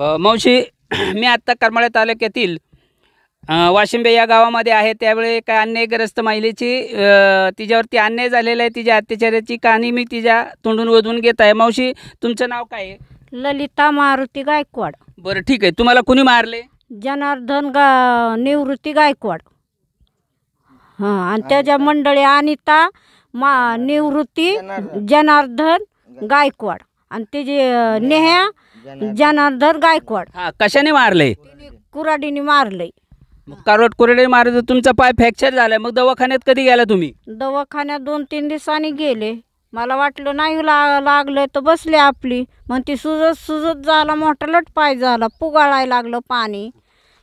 मावशी मी आत्ता करमाळ्या तालुक्यातील वाशिंबे या गावामध्ये आहे त्यावेळी काय अन्यायग्रस्त महिलेची तिच्यावरती अन्याय झालेला आहे तिच्या अत्याचाराची कहाणी मी तिच्या तोंडून वधून घेत आहे मावशी तुमचं नाव काय आहे ललिता मारुती गायकवाड बरं ठीक आहे तुम्हाला कुणी मारले जनार्दन गा निवृत्ती गायकवाड हां आणि त्याच्या मंडळी अनिता मा निवृत्ती जनार्दन गायकवाड आणि त्याची नेह्या जनार्दन गायकवाड कशाने मारले कुराडीने मारले मग कुरडे मारत तुमचा पाय फ्रॅक्चर झाला मग दवाखान्यात कधी गेला तुम्ही दवाखान्यात दोन तीन दिवसांनी गेले मला वाटलं नाही ला लागलं तर बसले आपली मग ती सुजत सुजत झाला मोठा लट पाय झाला पुगाळायला लागलं पाणी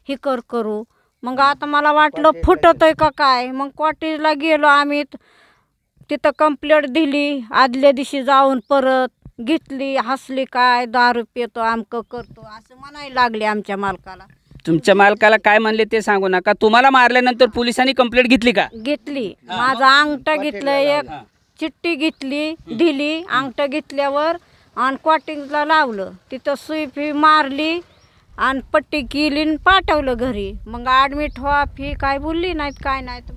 हे कर करू मग आता मला वाटलं फुटत आहे का काय मग कॉटेजला गेलो आम्ही तिथं कंप्लेंट दिली आदल्या दिवशी जाऊन परत घेतली हसली काय दारू पितो आमक करतो असं म्हणायला लागले आमच्या मालकाला तुमच्या मालकाला काय म्हणले ते सांगू नका तुम्हाला मारल्यानंतर पोलिसांनी कंप्लेंट घेतली का घेतली माझा अंगठा घेतलं एक चिठ्ठी घेतली दिली अंगठा घेतल्यावर आणि कॉटिंगला लावलं तिथं सुई फी मारली आणि पट्टी केली पाठवलं घरी मग ॲडमिट व्हा फी काय बोलली नाहीत काय नाहीत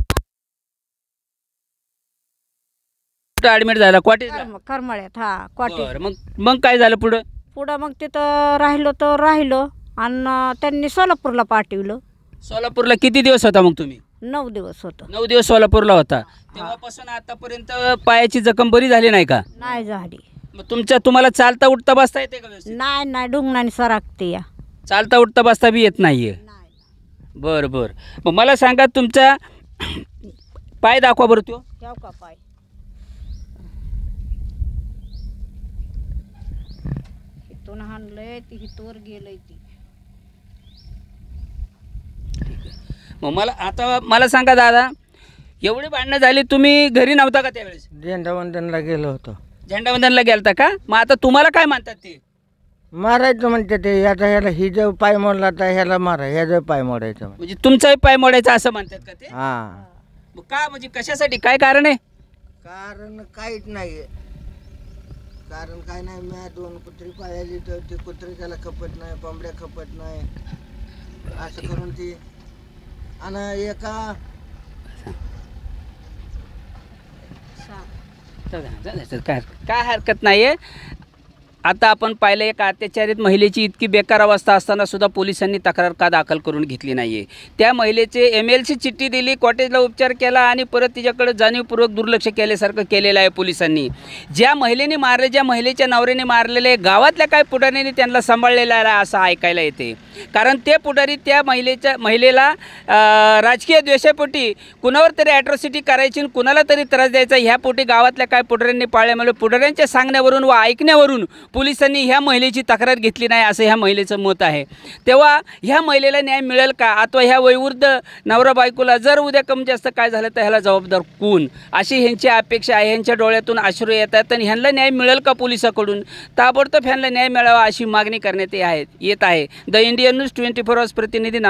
कुठं ऍडमिट झाला क्वाटी करमळ्यात करमाळ्यात हा क्वाटी मग मग काय झालं पुढं पुढं मग तिथं राहिलो तर राहिलो आणि त्यांनी सोलापूरला पाठवलं सोलापूरला किती दिवस होता मग तुम्ही नऊ दिवस होता नऊ दिवस सोलापूरला होता तेव्हापासून आतापर्यंत पायाची जखम बरी झाली नाही का नाही झाली मग तुमच्या तुम्हाला चालता उठता बसता येते का नाही नाही डुंगणाने सरकते या चालता उठता बसता बी येत नाही बरं बरं मग मला सांगा तुमचा पाय दाखवा बरं तो ठेव का पाय हितून ले ती तोर गेलंय ती मग मला आता मला सांगा दादा एवढी भांडणं झाली तुम्ही घरी नव्हता का त्यावेळेस झेंडावंदनला गेलो होतो झेंडावंदनला गेलता का मग आता तुम्हाला काय म्हणतात ते मारायचं म्हणते ते आता ह्याला ही जो पाय मोडला तर ह्याला मारा ह्या जव पाय मोडायचं म्हणजे तुमचाही पाय मोडायचा असं म्हणतात का ते हा मग का म्हणजे कशासाठी काय कारण आहे कारण काहीच नाही कारण काय नाही मी दोन कुत्री पाळली तर ती कुत्री त्याला खपत नाही कोंबड्या खपत नाही असं करून ती आणि एका काय हरकत नाही आहे आता आपण पाहिलं एका अत्याचारित महिलेची इतकी बेकार अवस्था असतानासुद्धा पोलिसांनी तक्रार का दाखल करून घेतली नाही आहे त्या महिलेचे एम एल सी चिठ्ठी दिली कॉटेजला उपचार केला आणि परत तिच्याकडे जाणीवपूर्वक दुर्लक्ष केल्यासारखं केलेलं आहे पोलिसांनी ज्या महिलेने मारले ज्या महिलेच्या नवऱ्याने मारलेले गावातल्या काही पुढाऱ्यांनी त्यांना सांभाळलेलं आहे असं ऐकायला येते कारण ते पुढारी त्या महिलेच्या महिलेला राजकीय द्वेषापोटी कुणावर तरी ॲट्रॉसिटी करायची आणि कुणाला तरी त्रास द्यायचा ह्यापोटी गावातल्या काय पुढाऱ्यांनी पाळल्यामुळे म्हणजे पुढाऱ्यांच्या सांगण्यावरून व ऐकण्यावरून पोलिसांनी ह्या महिलेची तक्रार घेतली नाही असं ह्या महिलेचं मत आहे तेव्हा ह्या महिलेला न्याय मिळेल का अथवा ह्या वैवृद्ध नवरा बायकोला जर उद्या कमी जास्त काय झालं तर ह्याला जबाबदार कोण अशी ह्यांची अपेक्षा आहे ह्यांच्या डोळ्यातून येत येतात आणि ह्यांना न्याय मिळेल का पोलिसाकडून ताबडतोब ह्यांना न्याय मिळावा अशी मागणी करण्यात येत आहे the India 24 horas por ti ni ni